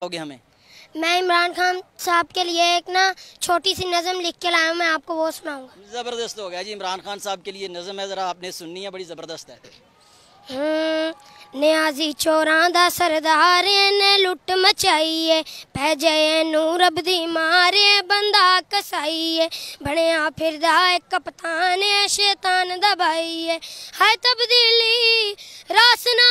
बताओगे हमें मैं इमरान खान साहब के लिए एक ना छोटी सी नज़म लिख के लाया हूँ मैं आपको वो सुनाऊंगा ज़बरदस्त हो गया जी इमरान खान साहब के लिए नज़म है ज़रा आपने सुननी है बड़ी ज़बरदस्त है ਨਿਆਜ਼ੀ ਚੋਰਾਂ ਦਾ ਸਰਦਾਰ ਨੇ ਲੁੱਟ ਮਚਾਈਏ ਪੈ ਜਏ ਨੂੰ ਰੱਬ ਦੀ ਮਾਰੇ ਬੰਦਾ ਕਸਾਈਏ ਬਣਿਆ ਫਿਰਦਾ ਇੱਕ कप्तान ਸ਼ੈਤਾਨ ਦਾ ਭਾਈਏ ਹਾਏ ਤਬਦੀਲੀ ਰਾਸ ਨਾ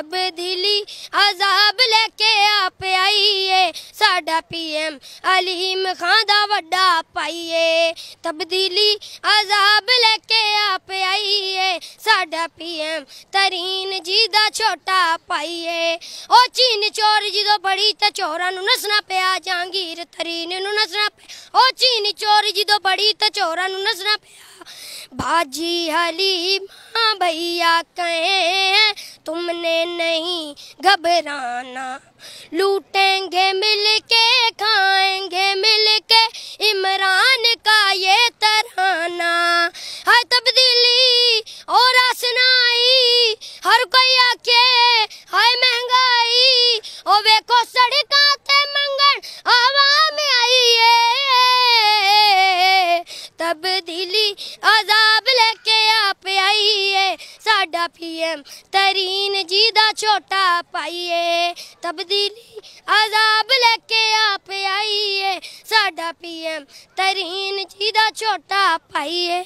ਤਬਦੀਲੀ ਅਜ਼ਾਬ ਲੈ ਕੇ ਆਪ ਆਈਏ ਸਾਡਾ ਪੀਐਮ ਅਲੀਮ ਖਾਨ ਦਾ ਵੱਡਾ ਪਾਈਏ ਤਬਦੀਲੀ ਅਜ਼ਾਬ ਲੈ ਕੇ ਆਪ ਆਈਏ ਸਾਡਾ ਪੀਐਮ ਤਰੀਨ ਜੀ ਦਾ ਛੋਟਾ ਪਾਈਏ ਉਹ ਚੀਨ ਚੋਰ ਜਦੋਂ ਬੜੀ ਤਾਂ ਚੋਰਾਂ ਨੂੰ ਨਸਣਾ ਪਿਆ ਜਾਂਗੀਰ ਤਰੀਨ ਨੂੰ ਨਸਣਾ ਪਿਆ ਉਹ ਚੀਨ ਚੋਰ ਜਦੋਂ ਬੜੀ ਤਾਂ ਚੋਰਾਂ ਨੂੰ ਨਸਣਾ ਪਿਆ ਬਾਜੀ ਹਲੀਮ ਭਈਆ ਕਹੇ घबराना लूटेंगे मिलके खाएंगे मिलके इमरान का ये तरहाना हर तब्दीली और आसनाई हर कोई आके हाय महंगाई और वेखो सड़क ते मंगन आवाम आई है तब्दीली अजाब लेके आप आई है साडा पीएम तरीन जी छोटा पाइए तब्दीली आजाब लेके आप आइए साडा पीएम तरीन जी का छोटा पाइए